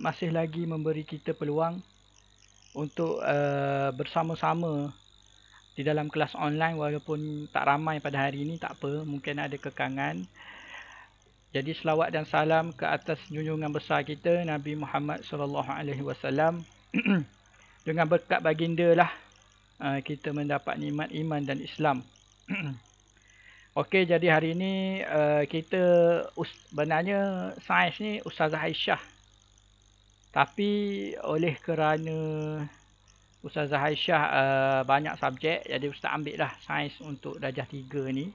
masih lagi memberi kita peluang untuk uh, bersama-sama di dalam kelas online walaupun tak ramai pada hari ini tak apa mungkin ada kekangan jadi selawat dan salam ke atas junjungan besar kita Nabi Muhammad sallallahu alaihi wasallam dengan berkat baginda lah eh, kita mendapat nikmat iman dan Islam. Okey jadi hari ini eh, kita sebenarnya sains ni Ustazah Aisyah tapi oleh kerana Ustazah Aisyah uh, banyak subjek jadi ustaz ambil lah sains untuk darjah tiga ni.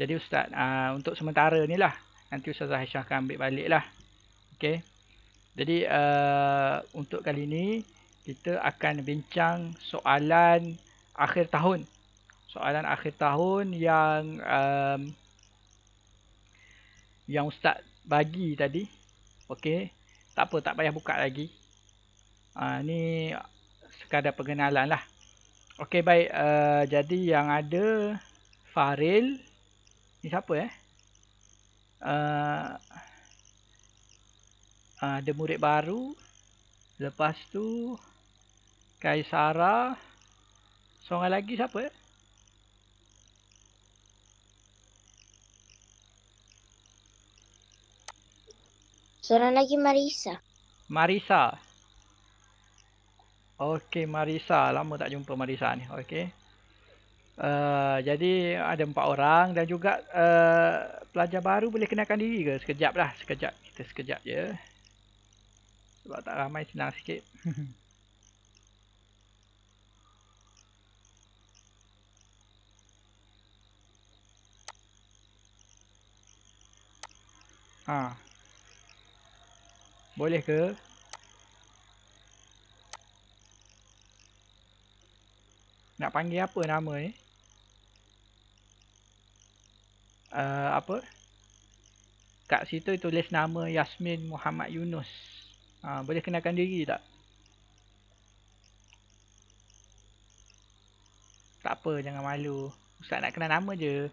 Jadi ustaz uh, untuk sementara ni lah nanti Ustazah Aisyah akan ambil balik lah. Okay. Jadi uh, untuk kali ni kita akan bincang soalan akhir tahun. Soalan akhir tahun yang um, yang ustaz bagi tadi. Okey tak apa tak payah buka lagi. Uh, ni sekadar perkenalan lah. Okey baik uh, jadi yang ada Faril ni siapa eh? Uh, uh, ada murid baru. Lepas tu Kaisara. Seorang lagi siapa eh? Seorang lagi Marisa. Marisa. Okey Marisa, lama tak jumpa Marisa ni. Okey. Uh, jadi ada empat orang dan juga uh, pelajar baru boleh kenalkan diri ke? Sekejap lah, sekejap. Kita sekejap je. Sebab tak ramai senang sikit. ah. Ha. Boleh ke? Nak panggil apa nama ni? Uh, apa? Kat situ tulis nama Yasmin Muhammad Yunus. Uh, boleh kenalkan diri tak? Tak apa, jangan malu. Ustaz nak kenal nama je.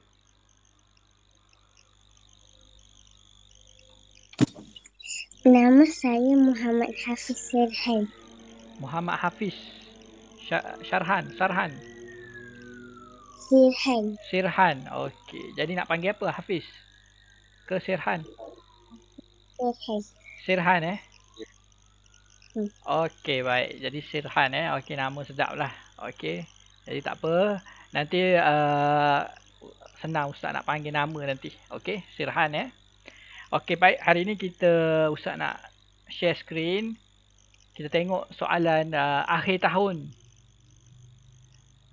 Nama saya Muhammad Hafiz Sarhan. Muhammad Hafiz Sarhan, Sarhan. Sirhan. Sirhan. Okey. Jadi nak panggil apa Hafiz? Ke Sirhan? Sirhan. Sirhan eh? Hmm. Okey, baik. Jadi Sirhan eh. Okey, nama sedap lah. Okey. Jadi tak apa. Nanti uh, senang Ustaz nak panggil nama nanti. Okey, Sirhan eh. Okey baik hari ini kita usah nak share screen. Kita tengok soalan uh, akhir tahun.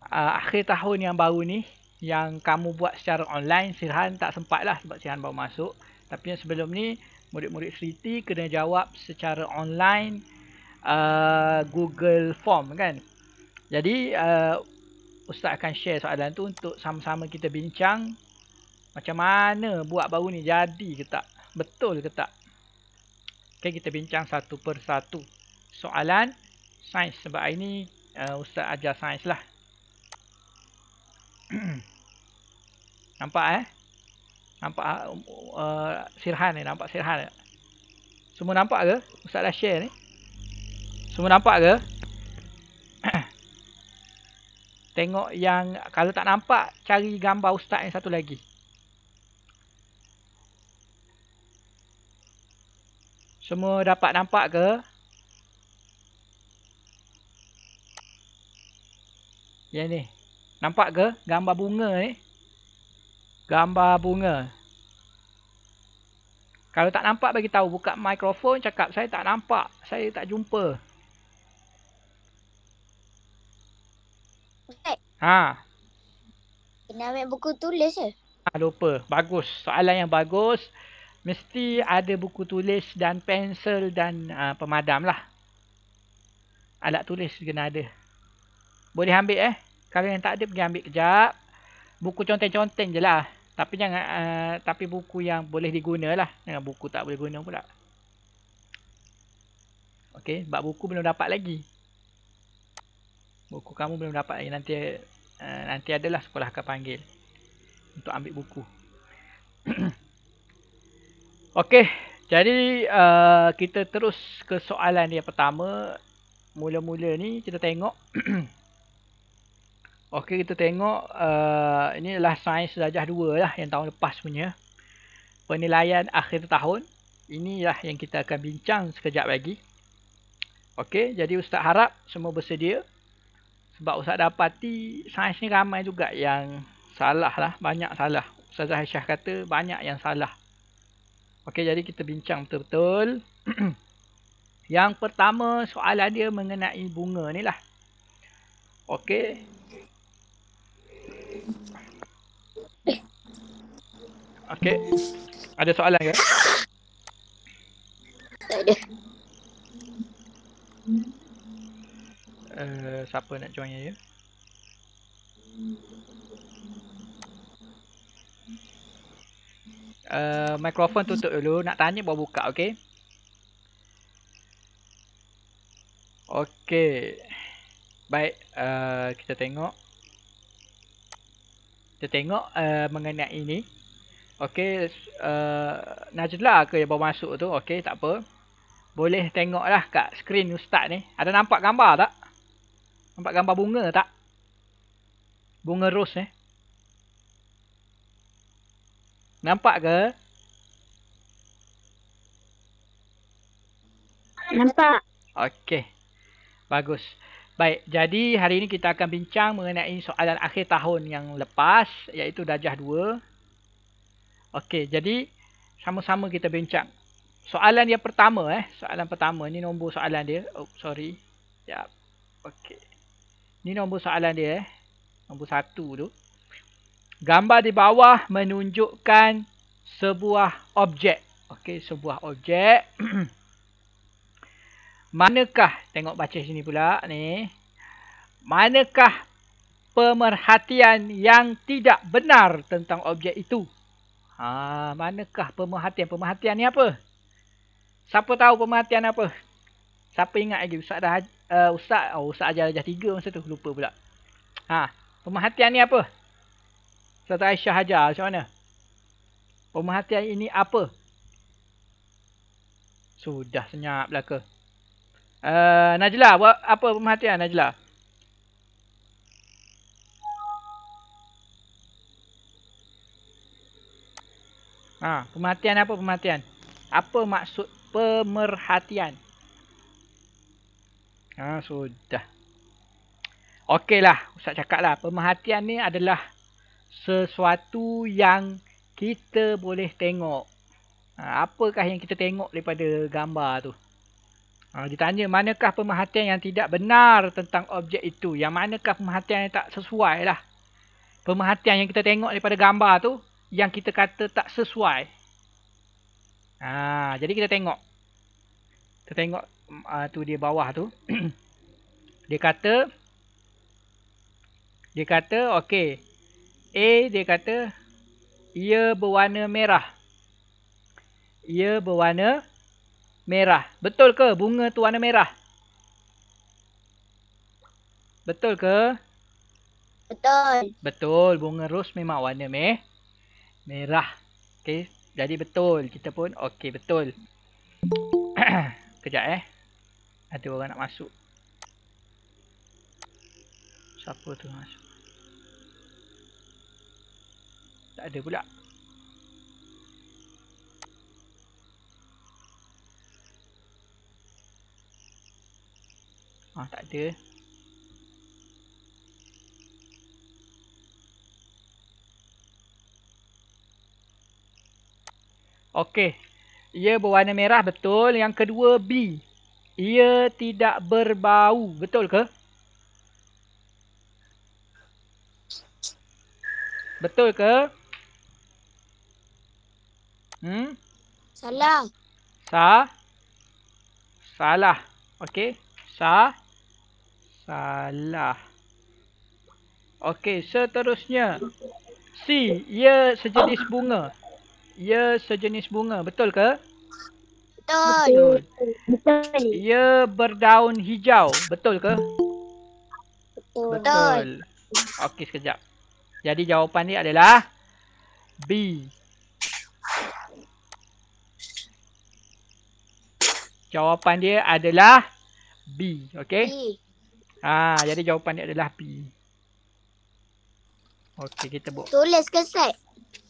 Uh, akhir tahun yang baru ni yang kamu buat secara online Sirhan tak sempat lah sebab Sirhan baru masuk. Tapi yang sebelum ni murid-murid Seriti kena jawab secara online uh, Google Form kan. Jadi uh, Ustaz akan share soalan tu untuk sama-sama kita bincang macam mana buat baru ni jadi ke tak betul ke tak? Okay, kita bincang satu per satu soalan sains. Sebab hari ni uh, ustaz ajar sains lah. nampak eh? Nampak uh, uh, sirhan ni? Eh? Nampak sirhan tak? Eh? Semua nampak ke? Ustaz dah share ni. Semua nampak ke? Tengok yang kalau tak nampak cari gambar ustaz yang satu lagi. Semua dapat nampak ke? Ya ni. Nampak ke gambar bunga ni? Gambar bunga. Kalau tak nampak bagi tahu buka mikrofon cakap saya tak nampak, saya tak jumpa. Okay. Ha. Kena ambil buku tulis je. Ah lupa. Bagus. Soalan yang bagus mesti ada buku tulis dan pensel dan uh, pemadam lah. Alat tulis kena ada. Boleh ambil eh. Kalau yang tak ada pergi ambil kejap. Buku conteng-conteng je lah. Tapi jangan, uh, tapi buku yang boleh digunalah. Jangan buku tak boleh guna pula. Okay, sebab buku belum dapat lagi. Buku kamu belum dapat lagi. Nanti, uh, nanti adalah sekolah akan panggil. Untuk ambil buku. Okey, jadi uh, kita terus ke soalan yang pertama. Mula-mula ni kita tengok. Okey, kita tengok uh, ini adalah sains darjah 2 lah yang tahun lepas punya. Penilaian akhir tahun. Inilah yang kita akan bincang sekejap lagi. Okey, jadi Ustaz harap semua bersedia. Sebab Ustaz dapati sains ni ramai juga yang salah lah. Banyak salah. Ustaz Aisyah kata banyak yang salah. Okey, jadi kita bincang betul-betul. Yang pertama soalan dia mengenai bunga ni lah. Okey. Okey. Ada soalan ke? Tak ada. Uh, siapa nak join ya? Uh, mikrofon tutup dulu nak tanya baru buka okey okey baik uh, kita tengok kita tengok uh, mengenai ini okey uh, najdlah ke yang baru masuk tu okey tak apa boleh tengoklah kat skrin ustaz ni ada nampak gambar tak nampak gambar bunga tak bunga rose eh Nampak ke? Nampak. Okey. Bagus. Baik, jadi hari ini kita akan bincang mengenai soalan akhir tahun yang lepas iaitu darjah 2. Okey, jadi sama-sama kita bincang. Soalan yang pertama eh, soalan pertama ni nombor soalan dia. Oh, sorry. Ya. Okey. Ni nombor soalan dia eh. Nombor 1 tu. Gambar di bawah menunjukkan sebuah objek. Okey, sebuah objek. Manakah, tengok baca sini pula ni. Manakah pemerhatian yang tidak benar tentang objek itu? Ha, manakah pemerhatian? Pemerhatian ni apa? Siapa tahu pemerhatian apa? Siapa ingat lagi? Ustaz dah eh, uh, Ustaz, oh, Ustaz ajar dah tiga masa tu. Lupa pula. Ha, pemerhatian ni apa? Ustaz Aisyah ajar macam mana? Pemerhatian ini apa? Sudah senyap lah ke? Uh, Najla, apa pemerhatian Najla? Ha, pemerhatian apa pemerhatian? Apa maksud pemerhatian? Ha, sudah. Okeylah, Ustaz cakap lah. Pemerhatian ni adalah sesuatu yang kita boleh tengok. Ha, apakah yang kita tengok daripada gambar tu? Ha, tanya manakah pemerhatian yang tidak benar tentang objek itu? Yang manakah pemerhatian yang tak sesuai lah? Pemerhatian yang kita tengok daripada gambar tu, yang kita kata tak sesuai. Ha, jadi kita tengok. Kita tengok uh, tu dia bawah tu. dia kata, dia kata, okey, A dia kata ia berwarna merah. Ia berwarna merah. Betul ke bunga tu warna merah? Betul ke? Betul. Betul, bunga ros memang warna meh merah. Okey, jadi betul. Kita pun okey, betul. Kejap eh. Ada orang nak masuk. Siapa tu masuk? Tak ada pula. Ah, tak ada. Okey. Ia berwarna merah betul. Yang kedua B. Ia tidak berbau. Betul ke? Betul ke? Hmm? Salam. Sa. Salah. Okey. Sa. Salah. Okey, seterusnya. Si, ia sejenis bunga. Ia sejenis bunga, betul ke? Betul. Betul. Ia berdaun hijau, betul ke? Betul. betul. Okey, sekejap. Jadi jawapan ni adalah B. Jawapan dia adalah B. Okey. B. Ah, jadi jawapan dia adalah B. Okey, kita buat. Tulis ke set?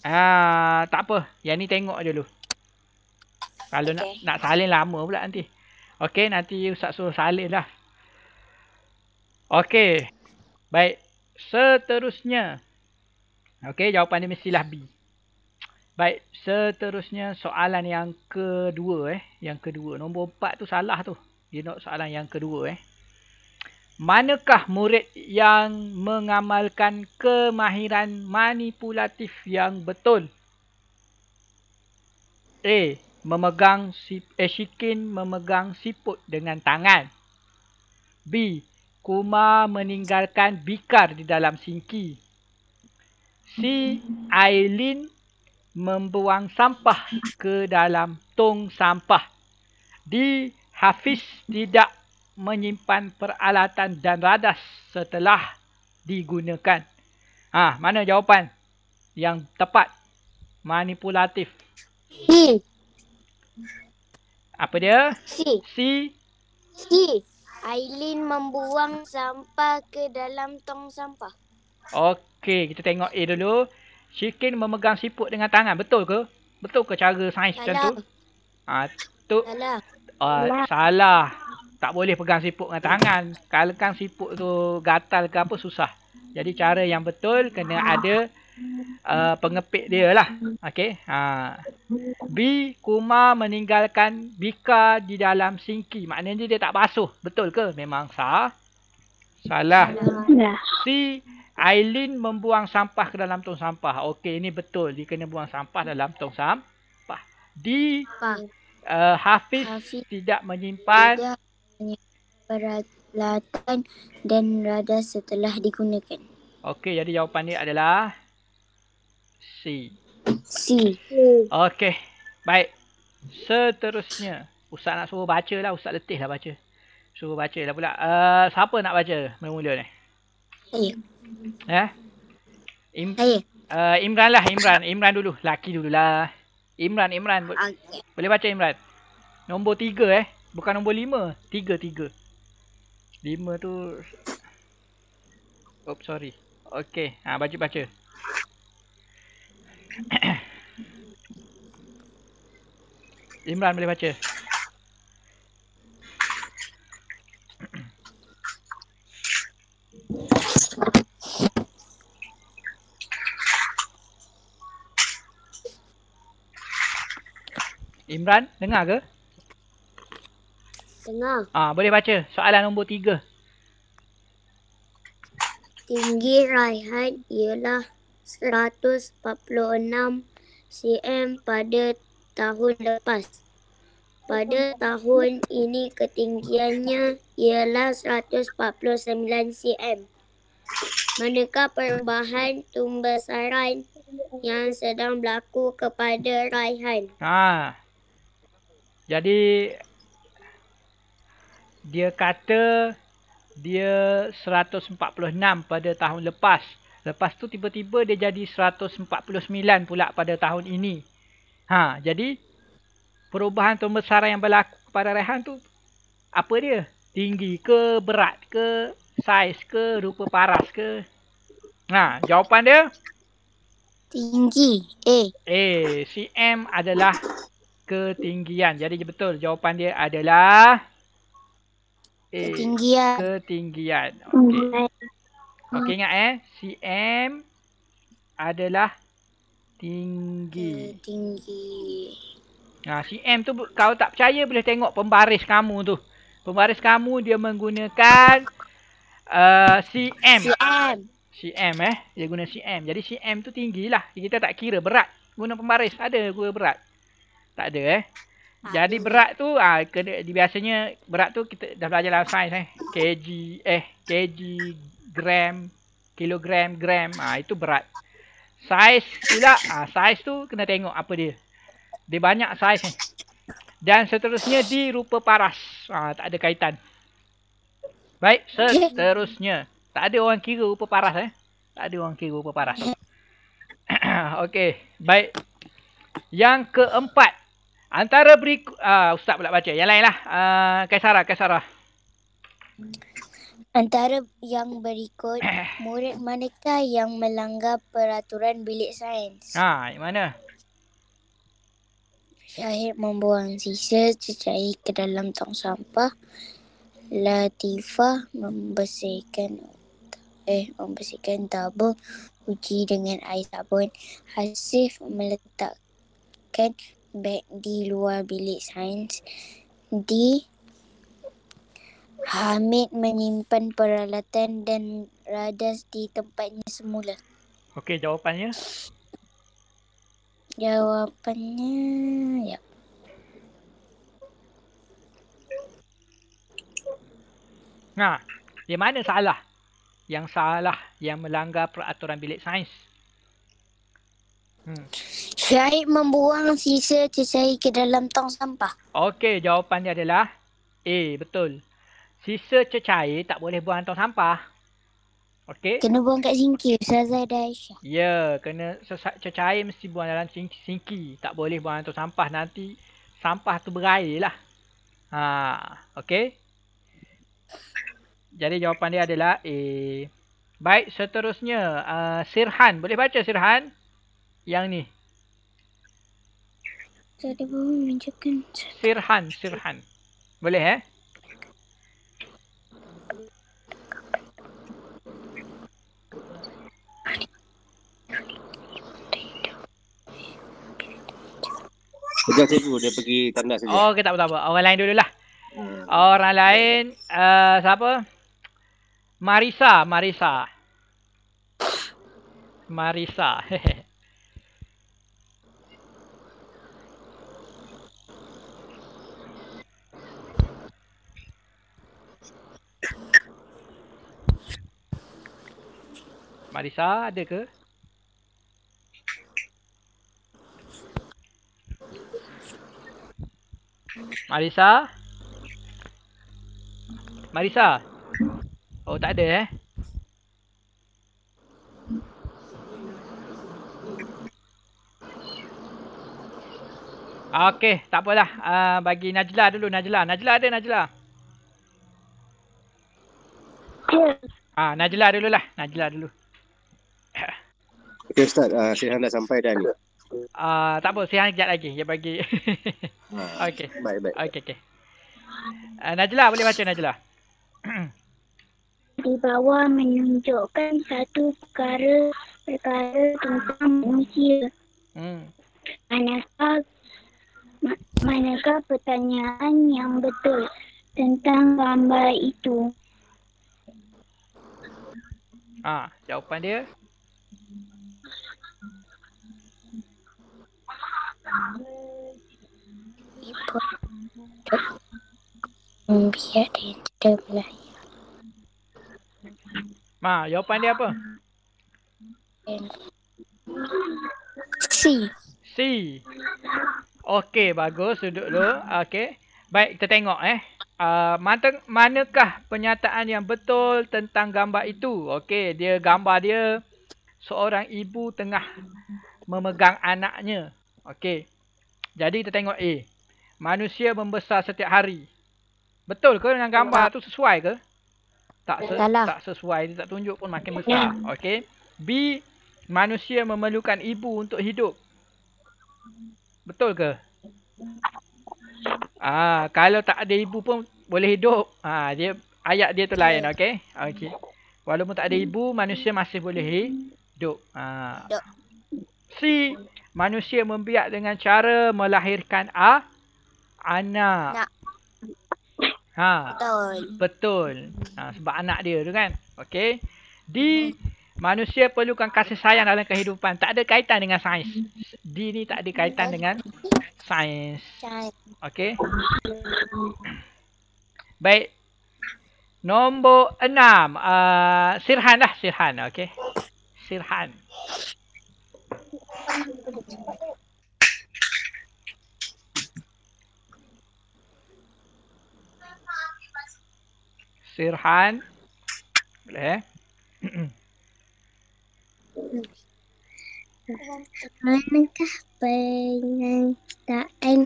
Ah, ha, tak apa. Yang ni tengok dulu. Kalau okay. nak nak salin lama pula nanti. Okey, nanti usah suruh salin lah. Okey. Baik. Seterusnya. Okey, jawapan dia mestilah B. Okey. Baik, seterusnya soalan yang kedua eh, yang kedua. Nombor 4 tu salah tu. Dia nak soalan yang kedua eh. Manakah murid yang mengamalkan kemahiran manipulatif yang betul? A. Memegang si, eh, memegang siput dengan tangan. B. Kuma meninggalkan bikar di dalam singki. C. Aileen membuang sampah ke dalam tong sampah. D. Hafiz tidak menyimpan peralatan dan radas setelah digunakan. Ah, ha, mana jawapan yang tepat? Manipulatif. C. Apa dia? C. C. C. Aileen membuang sampah ke dalam tong sampah. Okey, kita tengok A dulu chicken memegang siput dengan tangan. Betul ke? Betul ke cara sains macam tu? Ha, tu salah. Uh, salah. Tak boleh pegang siput dengan tangan. Kalau kan siput tu gatal ke apa susah. Jadi cara yang betul kena ada uh, pengepit dia lah. Okay. Ha. B. Kuma meninggalkan Bika di dalam singki. Maknanya dia tak basuh. Betul ke? Memang sah. Salah. salah. C. Aileen membuang sampah ke dalam tong sampah. Okey, ini betul. Dia kena buang sampah dalam tong sampah. Di uh, eh, Hafiz, Hafiz tidak menyimpan peralatan dan radar setelah digunakan. Okey, jadi jawapan dia adalah C. C. Okey, baik. Seterusnya, Ustaz nak suruh baca lah. Ustaz letih lah baca. Suruh baca lah pula. Uh, siapa nak baca mula-mula ni? Ya. Im Saya. Uh, eh, Imran lah, Imran. Imran dulu. Laki dulu lah. Imran, Imran. Bo- okay. Ah, ya. Boleh baca Imran? Nombor tiga eh. Bukan nombor lima. Tiga, tiga. Lima tu... Oh, sorry. Okay. Ha, baca, baca. Imran boleh baca. Imran, dengar ke? Dengar. Ah, boleh baca soalan nombor tiga. Tinggi Raihan ialah 146 cm pada tahun lepas. Pada tahun ini ketinggiannya ialah 149 cm. Manakah perubahan tumbesaran yang sedang berlaku kepada Raihan? Ah, jadi dia kata dia 146 pada tahun lepas. Lepas tu tiba-tiba dia jadi 149 pula pada tahun ini. Ha, jadi perubahan pembesaran yang berlaku pada rehan tu apa dia? Tinggi ke, berat ke, saiz ke, rupa paras ke? Ha, jawapan dia tinggi. A. A. Si adalah ketinggian. Jadi betul jawapan dia adalah A. Ketinggian. Ketinggian. Okey. Okey ingat eh CM adalah tinggi. Tinggi. Nah, CM tu kau tak percaya boleh tengok pembaris kamu tu. Pembaris kamu dia menggunakan uh, CM. CM. CM eh. Dia guna CM. Jadi CM tu tinggilah. Kita tak kira berat. Guna pembaris ada guna berat. Tak ada eh. Ha, Jadi ada. berat tu ah ha, biasanya berat tu kita dah belajar dalam sains eh. Kg eh kg gram kilogram gram ah ha, itu berat. Size pula ah ha, size tu kena tengok apa dia. Dia banyak size eh. Dan seterusnya di rupa paras. Ah ha, tak ada kaitan. Baik, seterusnya. Tak ada orang kira rupa paras eh. Tak ada orang kira rupa paras. Okey, baik. Yang keempat. Antara berikut uh, ah, Ustaz pula baca Yang lain lah uh, ah, Kaisara Kaisara Antara yang berikut Murid manakah yang melanggar peraturan bilik sains Ha, yang mana Syahid membuang sisa cecair ke dalam tong sampah Latifah membersihkan eh membersihkan tabung uji dengan air sabun Hasif meletakkan Bag di luar bilik sains di Hamid menyimpan peralatan dan radas di tempatnya semula. Okey, jawapannya? Jawapannya, ya. Nah, di mana salah? Yang salah yang melanggar peraturan bilik sains. Hmm. Syahid membuang sisa cecair ke dalam tong sampah. Okey, jawapannya adalah A, betul. Sisa cecair tak boleh buang tong sampah. Okey. Kena buang kat sinki Ustazah dan Aisyah. Ya, yeah, kena cecair mesti buang dalam sinki, sinki. Tak boleh buang tong sampah nanti sampah tu berair lah. Ha, okey. Jadi jawapan dia adalah A. Baik, seterusnya uh, Sirhan, boleh baca Sirhan? Yang ni. Jika ada menunjukkan Sirhan, Sirhan. Boleh eh? Sejak cikgu dia pergi tanda saja. Oh, okay, tak apa-apa. Orang lain dululah. Orang lain uh, siapa? Marisa, Marisa. Marisa. Marisa ada ke? Marisa? Marisa? Oh tak ada eh? Okey, tak apalah. Uh, bagi Najla dulu, Najla. Najla ada Najla. Ah, Najla dululah. Najla dulu. Okey Ustaz, uh, ah, Sihan dah sampai dah ni. Uh, tak apa, Sihan kejap lagi. Dia bagi. ha, okey. Baik, baik. Okay okay. Uh, Najla, boleh baca Najla. Di bawah menunjukkan satu perkara perkara tentang manusia. Hmm. Manakah, manakah pertanyaan yang betul tentang gambar itu? Ah, ha, jawapan dia и Biar dia tidak Ma, jawapan dia apa? C. C. Okey, bagus. Duduk dulu. Okey. Baik, kita tengok eh. Uh, manakah penyataan yang betul tentang gambar itu? Okey, dia gambar dia seorang ibu tengah memegang anaknya. Okey. Jadi kita tengok A. Manusia membesar setiap hari. Betul ke dengan gambar tu sesuai ke? Tak, se Salah. tak sesuai. Dia tak tunjuk pun makin besar. Okey. B. Manusia memerlukan ibu untuk hidup. Betul ke? Ah, kalau tak ada ibu pun boleh hidup. Ah, dia ayat dia tu lain, okey? Okey. Walaupun tak ada ibu, manusia masih boleh hidup. Ah. C manusia membiak dengan cara melahirkan a anak. Nak. Ha. Betul. Betul. Ha, sebab anak dia tu kan. Okey. D hmm. manusia perlukan kasih sayang dalam kehidupan. Tak ada kaitan dengan sains. D ni tak ada kaitan dengan sains. Okey. Baik. Nombor enam. Uh, sirhan lah Sirhan. Okey. Sirhan. Sirhan boleh Manakah penyataan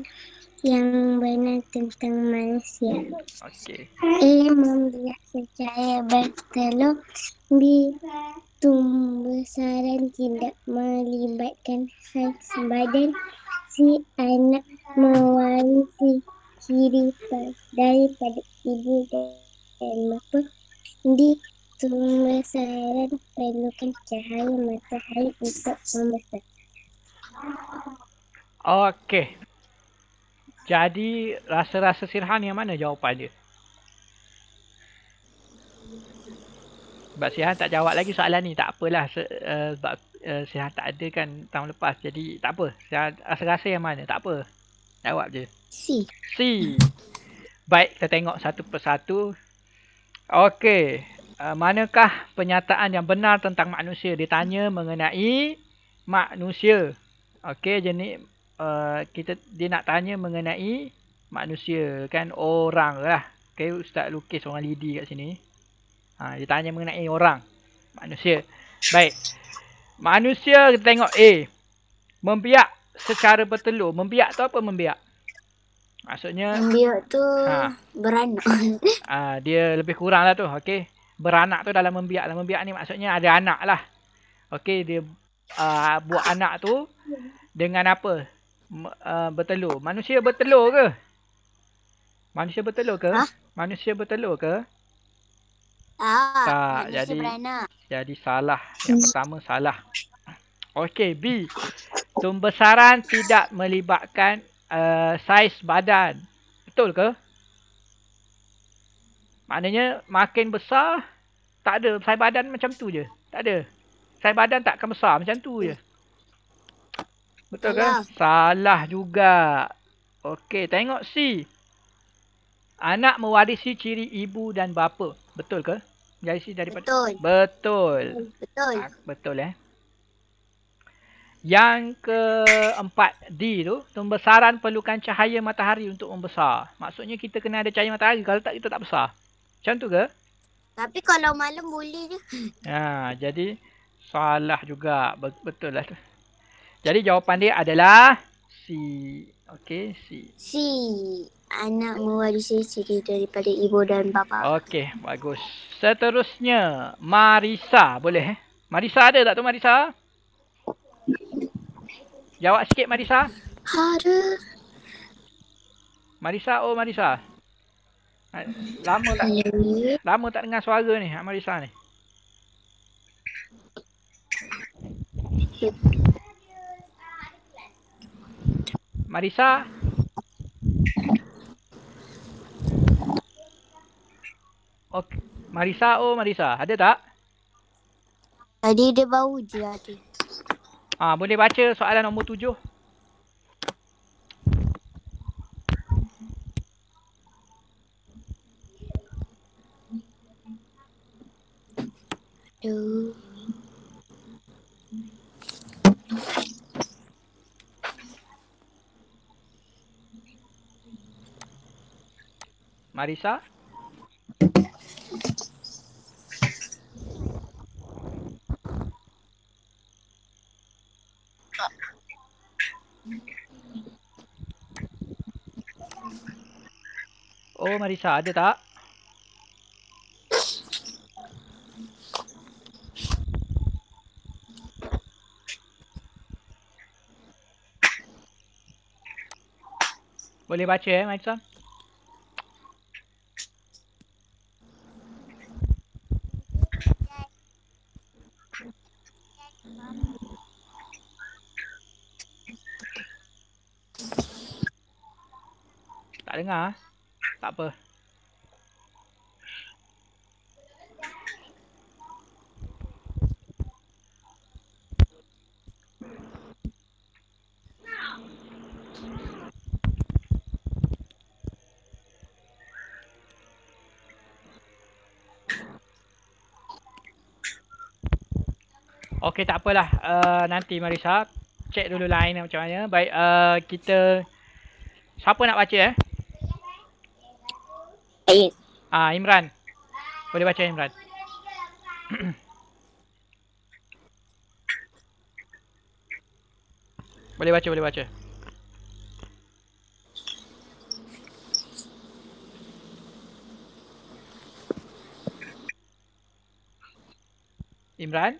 yang benar tentang manusia? Okey. Ia membiak secara bertelur di Tumbesaran tidak melibatkan hati badan si anak mewarisi ciri daripada ibu dan bapa. Di tumbesaran perlukan cahaya matahari untuk membesar. Okey. Jadi rasa-rasa sirhan yang mana jawapan dia? Sebab Sihan tak jawab lagi soalan ni. Tak apalah se- uh, sebab uh, Sihan tak ada kan tahun lepas. Jadi tak apa. Sihan rasa-rasa yang mana. Tak apa. Jawab je. C. C. Baik, kita tengok satu persatu. Okey. Uh, manakah penyataan yang benar tentang manusia? Ditanya mengenai manusia. Okey, jadi uh, kita dia nak tanya mengenai manusia kan orang lah. Okey, Ustaz lukis orang lidi kat sini. Ha, dia tanya mengenai orang. Manusia. Baik. Manusia kita tengok A. Membiak secara bertelur. Membiak tu apa membiak? Maksudnya. Membiak tu ha. beranak. Ha, dia lebih kurang lah tu. Okay. Beranak tu dalam membiak. Dalam membiak ni maksudnya ada anak lah. Okay. Dia uh, buat anak tu dengan apa? Uh, bertelur. Manusia bertelur ke? Manusia bertelur ke? Ha? Manusia bertelur ke? Ah, tak, jadi beranak. jadi salah. Yang hmm. pertama salah. Okey, B. Tumbesaran tidak melibatkan uh, saiz badan. Betul ke? Maknanya makin besar tak ada saiz badan macam tu je. Tak ada. Saiz badan tak akan besar macam tu je. Betul ke? Salah juga. Okey, tengok C. Anak mewarisi ciri ibu dan bapa. Betul ke? Jaisi daripada Betul. Betul. Betul. Ah, betul eh. Yang keempat D tu, pembesaran perlukan cahaya matahari untuk membesar. Maksudnya kita kena ada cahaya matahari kalau tak kita tak besar. Macam tu ke? Tapi kalau malam boleh je. Ha, jadi salah juga. Betul lah tu. Jadi jawapan dia adalah C. Si... Okey, si. Si anak mewarisi ciri daripada ibu dan bapa. Okey, bagus. Seterusnya, Marisa boleh? Eh? Marisa ada tak tu Marisa? Jawab sikit Marisa. Ada. Marisa, oh Marisa. Eh, lama tak Hello. lama tak dengar suara ni Marisa ni. Marisa. ok, Marisa, oh Marisa. Ada tak? Tadi dia bau je. Ah, boleh baca soalan nombor tujuh. Marisa? Oh, Marisa, ada tak? Boleh baca eh, Marisa? dengar. Ah. Tak apa. Okey tak apalah. Uh, nanti Marisa check dulu line macam mana. Baik uh, kita siapa nak baca eh? Ah, Imran. Boleh baca Imran. boleh baca, boleh baca. Imran?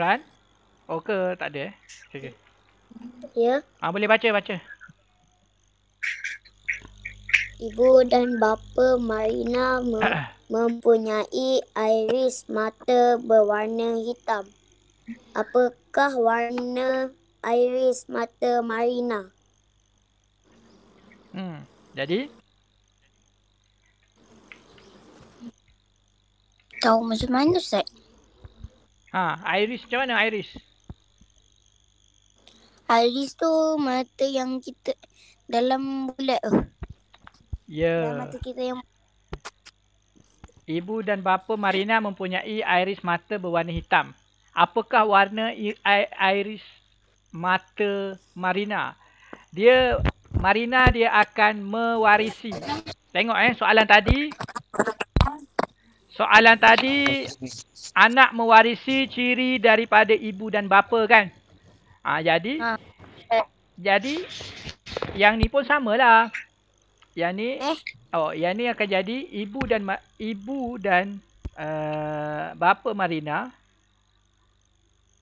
Imran? Oh ke tak ada eh? Okay, okay. Ya. Yeah. Ah, boleh baca, baca. Ibu dan bapa Marina mem- mempunyai iris mata berwarna hitam. Apakah warna iris mata Marina? Hmm, jadi? Tahu macam mana, Ustaz? Ha, iris macam mana iris? Iris tu mata yang kita dalam bulat tu. Ya. Mata kita yang Ibu dan bapa Marina mempunyai iris mata berwarna hitam. Apakah warna iris mata Marina? Dia Marina dia akan mewarisi. Tengok eh soalan tadi. Soalan tadi anak mewarisi ciri daripada ibu dan bapa kan? Ha, jadi ha. jadi yang ni pun samalah. Yang ni eh? oh yang ni akan jadi ibu dan ibu dan uh, bapa Marina.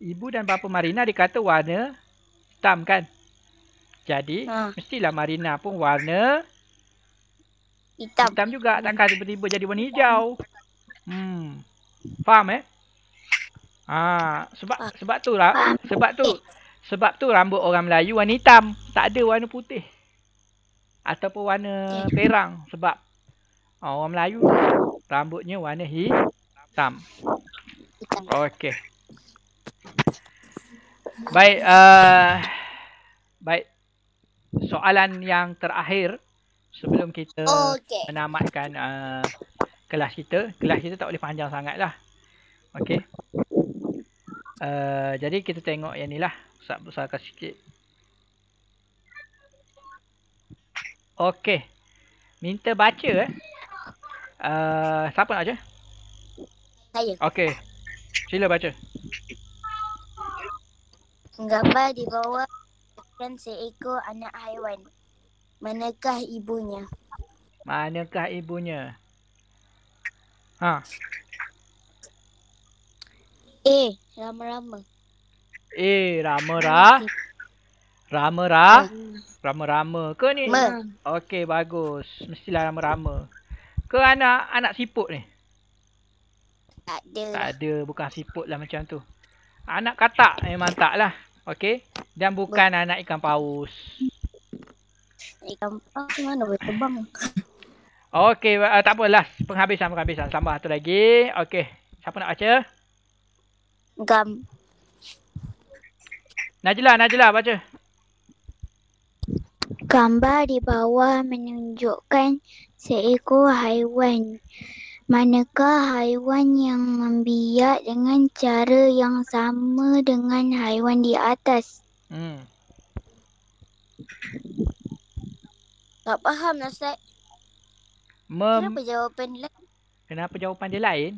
Ibu dan bapa Marina dikata warna hitam kan? Jadi ha. mestilah Marina pun warna hitam. Hitam juga takkan tiba-tiba jadi warna hijau. Hitam. Hmm. Faham eh? Ha, sebab ah. sebab tu lah, sebab tu sebab tu rambut orang Melayu warna hitam, tak ada warna putih. Ataupun warna perang ya. sebab ah, orang Melayu rambutnya warna hitam. Okey. Baik, uh, baik. Soalan yang terakhir sebelum kita okay. menamatkan uh, kelas kita kelas kita tak boleh panjang sangat lah okay. uh, eh, jadi kita tengok yang ni lah besar besarkan sikit ok minta baca eh. uh, siapa nak baca saya ok sila baca gambar di bawah dan seekor anak haiwan manakah ibunya manakah ibunya Ha. A rama-rama. A rama-ra. Rama-ra. Rama-rama ke ni? Ma. Okey bagus. Mestilah rama-rama. Ke anak anak siput ni? Tak ada. Tak ada. Bukan siput lah macam tu. Anak katak memang eh, tak lah. Okey. Dan bukan Ber- anak ikan paus. Ikan paus mana boleh terbang? Okey, uh, tak apa last penghabisan penghabisan tambah satu lagi. Okey, siapa nak baca? Gam. Najla, Najla baca. Gambar di bawah menunjukkan seekor haiwan. Manakah haiwan yang membiak dengan cara yang sama dengan haiwan di atas? Hmm. Tak faham, Nasek. Mem... Kenapa jawapan dia lain? Kenapa jawapan dia lain?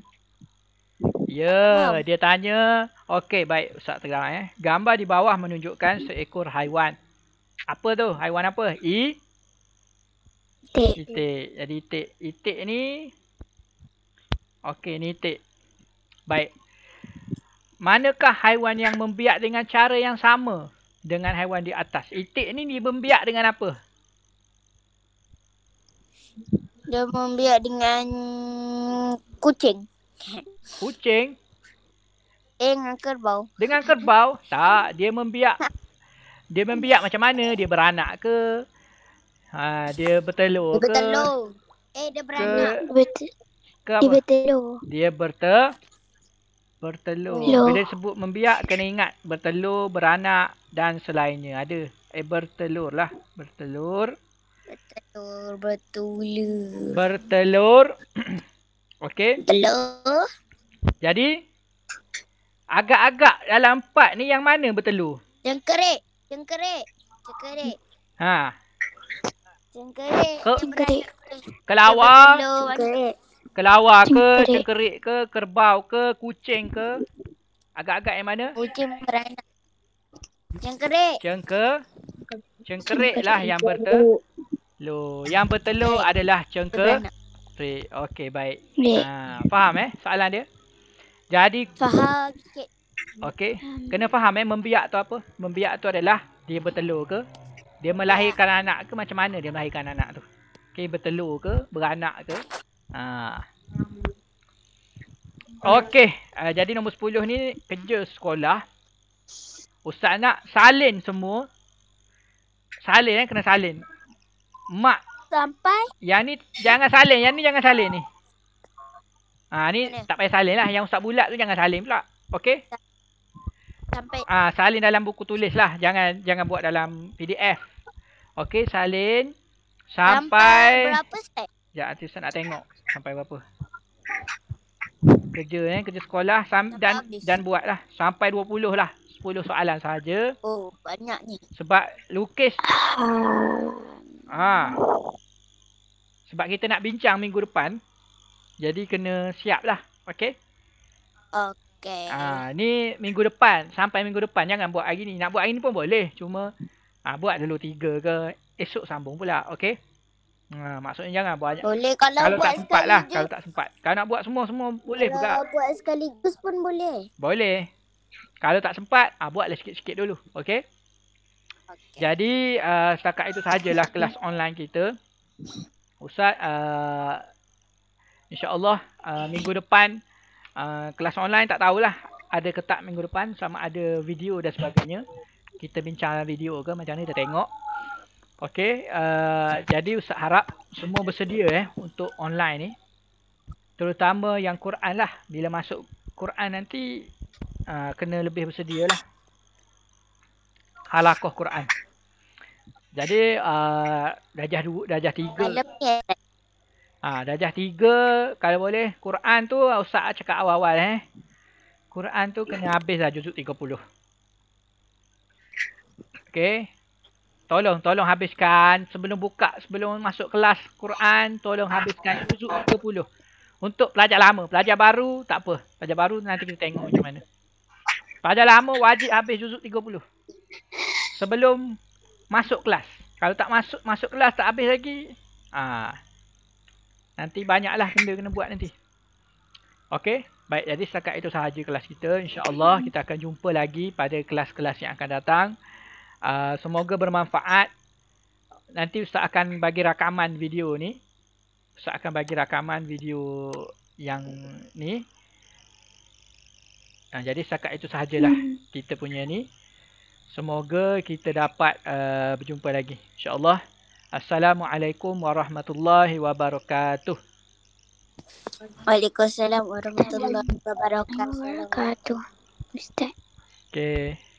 Ya, yeah, dia tanya. Okey, baik. Ustaz tegang eh. Gambar di bawah menunjukkan seekor haiwan. Apa tu? Haiwan apa? I? Itik. Itik. Jadi itik. Itik ni. Okey, ni itik. Baik. Manakah haiwan yang membiak dengan cara yang sama dengan haiwan di atas? Itik ni dia membiak dengan apa? Dia membiak dengan kucing. Kucing? Eh, dengan kerbau. Dengan kerbau? Tak, dia membiak. Dia membiak macam mana? Dia beranak ke? Ha, dia bertelur ke? Dia bertelur. Eh, dia beranak. Ke... Bertelur. Dia bertelur. Dia bertelur. Bertelur. Bila sebut membiak, kena ingat bertelur, beranak dan selainnya. Ada. Eh, bertelur lah. Bertelur. Bertelur, bertula. Bertelur. Okey. Bertelur. Jadi agak-agak dalam empat ni yang mana bertelur? Yang kerik. Yang kerik. Yang kerik. Ha. Cengkerik. Ke- cengkerik. Kelawar. Cengkerik. Kelawar ke, cengkerik ke, kerbau ke, kucing ke? Agak-agak yang mana? Kucing beranak. Cengkerik. Cengker. Cengkerik lah yang bertelur lo. Yang bertelur Red. adalah cengke. Red. Okey, baik. Red. Ha, ah, faham eh soalan dia? Jadi faham sikit. Okey. Kena faham eh membiak tu apa? Membiak tu adalah dia bertelur ke? Dia melahirkan ya. anak ke macam mana dia melahirkan anak tu? Okey, bertelur ke, beranak ke? Ha. Okey, uh, jadi nombor 10 ni kerja sekolah. Ustaz nak salin semua. Salin eh, kena salin mak sampai yang ni jangan saling yang ni jangan saling ni Ah ni Mana? tak payah saling lah yang ustaz bulat tu jangan saling pula okey sampai ah ha, saling dalam buku tulis lah jangan jangan buat dalam PDF okey saling sampai, sampai berapa set ya ustaz nak tengok sampai berapa kerja eh kerja sekolah sam- dan habis. dan buatlah sampai 20 lah 10 soalan saja. Oh, banyak ni. Sebab lukis Ha. Sebab kita nak bincang minggu depan. Jadi kena siap lah. Okay? Okay. Ha, ni minggu depan. Sampai minggu depan. Jangan buat hari ni. Nak buat hari ni pun boleh. Cuma ha, buat dulu tiga ke. Esok sambung pula. Okay? Ha, maksudnya jangan buat banyak. Boleh kalau, kalau buat tak sempat lah. Kalau tak sempat. Kalau nak buat semua-semua boleh kalau juga. Kalau buat sekaligus pun boleh. Boleh. Kalau tak sempat, ha, buatlah sikit-sikit dulu. Okay? Jadi uh, setakat itu sajalah kelas online kita. Ustaz uh, insya-Allah uh, minggu depan uh, kelas online tak tahulah ada ke tak minggu depan sama ada video dan sebagainya. Kita bincang video ke macam ni kita tengok. Okey, uh, jadi Ustaz harap semua bersedia eh untuk online ni. Terutama yang Quran lah. Bila masuk Quran nanti uh, kena lebih bersedia lah halakoh Quran. Jadi uh, dajah dua, dajah tiga. Ah, ha, dajah tiga kalau boleh Quran tu usah cakap awal-awal eh. Quran tu kena habis dah juzuk 30. Okey. Tolong tolong habiskan sebelum buka sebelum masuk kelas Quran tolong habiskan juzuk 30. Untuk pelajar lama, pelajar baru tak apa. Pelajar baru nanti kita tengok macam mana. Pelajar lama wajib habis juzuk 30 sebelum masuk kelas. Kalau tak masuk masuk kelas tak habis lagi. Ha. Nanti banyaklah benda kena buat nanti. Okey, baik jadi setakat itu sahaja kelas kita. Insya-Allah kita akan jumpa lagi pada kelas-kelas yang akan datang. Uh, semoga bermanfaat. Nanti ustaz akan bagi rakaman video ni. Ustaz akan bagi rakaman video yang ni. Uh, jadi setakat itu sahajalah hmm. kita punya ni. Semoga kita dapat uh, berjumpa lagi. InsyaAllah. Assalamualaikum warahmatullahi wabarakatuh. Waalaikumsalam warahmatullahi wabarakatuh. Ustaz. Okay.